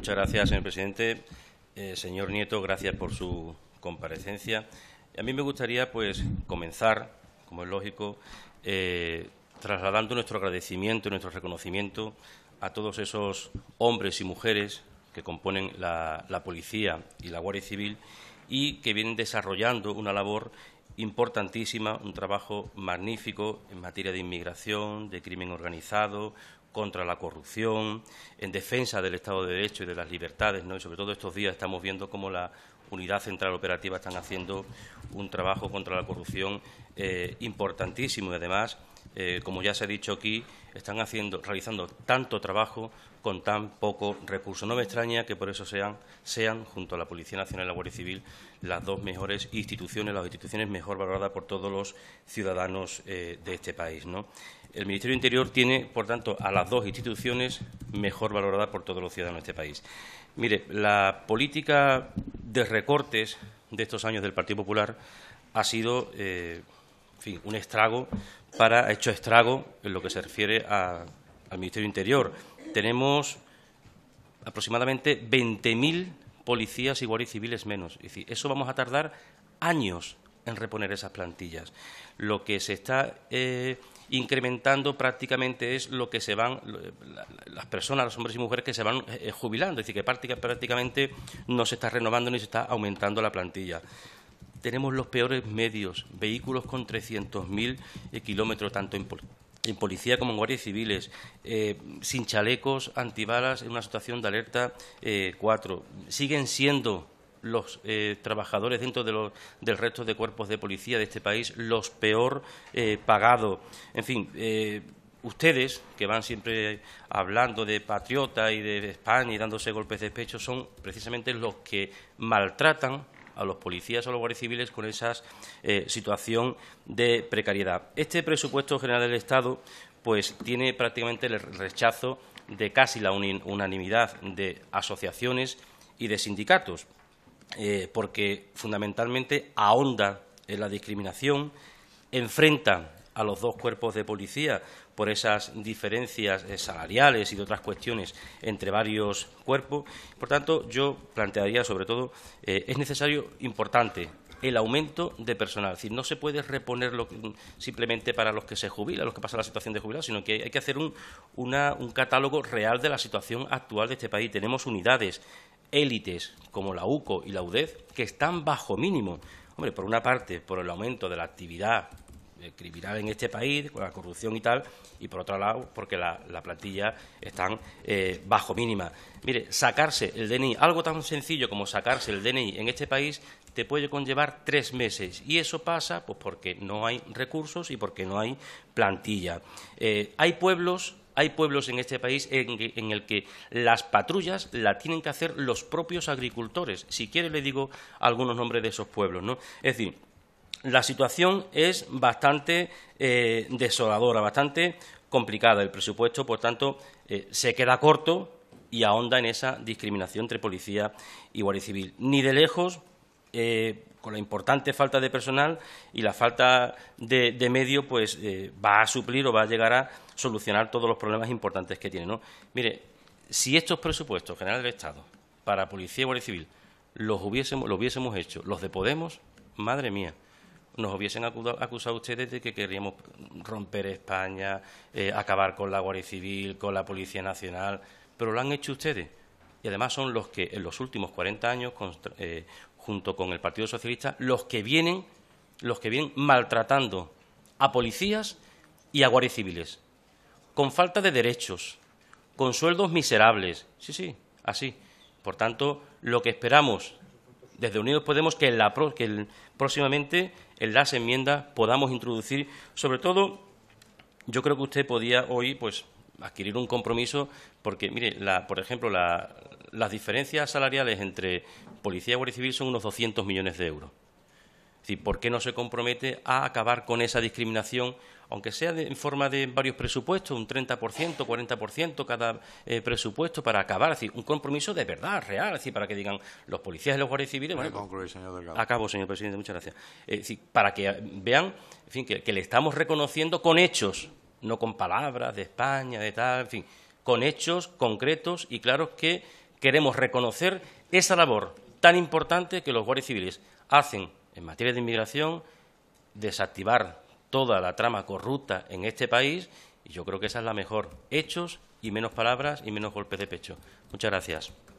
Muchas gracias, señor presidente. Eh, señor Nieto, gracias por su comparecencia. A mí me gustaría, pues, comenzar, como es lógico, eh, trasladando nuestro agradecimiento y nuestro reconocimiento a todos esos hombres y mujeres que componen la Policía y la Guardia Civil y que vienen desarrollando una labor importantísima, un trabajo magnífico en materia de inmigración, de crimen organizado, contra la corrupción, en defensa del Estado de Derecho y de las libertades, ¿no? Y sobre todo estos días estamos viendo cómo la Unidad Central Operativa están haciendo un trabajo contra la corrupción eh, importantísimo y además eh, como ya se ha dicho aquí, están realizando tanto trabajo con tan poco recurso. No me extraña que por eso sean, sean, junto a la Policía Nacional y la Guardia Civil, las dos mejores instituciones, las instituciones mejor valoradas por todos los ciudadanos eh, de este país. El Ministerio del Interior tiene, por tanto, a las dos instituciones mejor valoradas por todos los ciudadanos de este país. Mire, la política de recortes de estos años del Partido Popular ha sido eh, fin, un estrago para, ha hecho estrago en lo que se refiere al Ministerio Interior. Tenemos aproximadamente 20.000 policías y guardias civiles menos. Es decir, eso vamos a tardar años en reponer esas plantillas. Lo que se está eh, incrementando prácticamente es lo que se van, las personas, los hombres y mujeres que se van eh, jubilando, es decir, que prácticamente no se está renovando ni se está aumentando la plantilla tenemos los peores medios, vehículos con 300.000 kilómetros, tanto en, policía como en guardias civiles, eh, sin chalecos, antibalas, en una situación de alerta 4. Eh, Siguen siendo los eh, trabajadores dentro de los, del resto de cuerpos de policía de este país los peor pagados. En fin, ustedes, que van siempre hablando de patriota y de España y dándose golpes de pecho, son precisamente los que maltratan a los policías o a los guardias civiles con esa eh, situación de precariedad. Este presupuesto general del Estado pues tiene prácticamente el rechazo de casi la unanimidad de asociaciones y de sindicatos, eh, porque fundamentalmente ahonda en la discriminación, enfrenta a los dos cuerpos de policía por esas diferencias eh, salariales y de otras cuestiones entre varios cuerpos. Por tanto, yo plantearía, sobre todo, eh, es necesario, importante, el aumento de personal. Es decir, no se puede reponer mm, simplemente para los que se jubilan, los que pasan la situación de jubilado, sino que hay que hacer un, catálogo real de la situación actual de este país. Tenemos unidades élites como la UCO y la UDEF, que están bajo mínimo. Hombre, por una parte, por el aumento de la actividad criminal en este país, con la corrupción y tal, y por otro lado, porque la, plantilla están eh, bajo mínima. Mire, sacarse el DNI, algo tan sencillo como sacarse el DNI en este país, te puede conllevar tres meses. Y eso pasa pues, porque no hay recursos y porque no hay plantilla. Eh, hay pueblos hay pueblos en este país en, en, el que las patrullas las tienen que hacer los propios agricultores. Si quiere le digo algunos nombres de esos pueblos, ¿no? Es decir, la situación es bastante eh, desoladora, bastante complicada. El presupuesto, por tanto, eh, se queda corto y ahonda en esa discriminación entre policía y guardia civil. Ni de lejos, eh, con la importante falta de personal y la falta de, medios, medio, pues va a suplir o va a llegar a solucionar todos los problemas importantes que tiene. ¿no? Mire, si estos presupuestos generales del Estado para policía y guardia civil los hubiésemos, los hubiésemos hecho los de Podemos, madre mía, nos hubiesen acusado ustedes de que queríamos romper España, eh, acabar con la Guardia Civil, con la Policía Nacional, pero lo han hecho ustedes. Y además son los que en los últimos 40 años, eh, junto con el Partido Socialista, los que vienen, los que vienen maltratando a policías y a guardias civiles, con falta de derechos, con sueldos miserables. Sí, sí, así. Por tanto, lo que esperamos desde Unidos Podemos que, próximamente en las enmiendas podamos introducir, sobre todo, yo creo que usted podía hoy pues adquirir un compromiso porque, mire, la, por ejemplo, las diferencias salariales entre policía y guardia civil son unos 200 millones de euros. ¿por qué no se compromete a acabar con esa discriminación, aunque sea en forma de varios presupuestos, un 30%, 40% cada eh, presupuesto, para acabar? Es un compromiso de verdad, real, para que digan los policías y los guardias civiles. Bueno, pues, señor Acabo, señor presidente, muchas gracias. es para que eh, vean, que, que le estamos reconociendo con hechos, no con palabras de España, de tal, en fin, con hechos concretos y claros que queremos reconocer esa labor tan importante que los guardias civiles hacen en materia de inmigración, desactivar toda la trama corrupta en este país y yo creo que esa es la mejor. Hechos y menos palabras y menos golpes de pecho. Muchas gracias.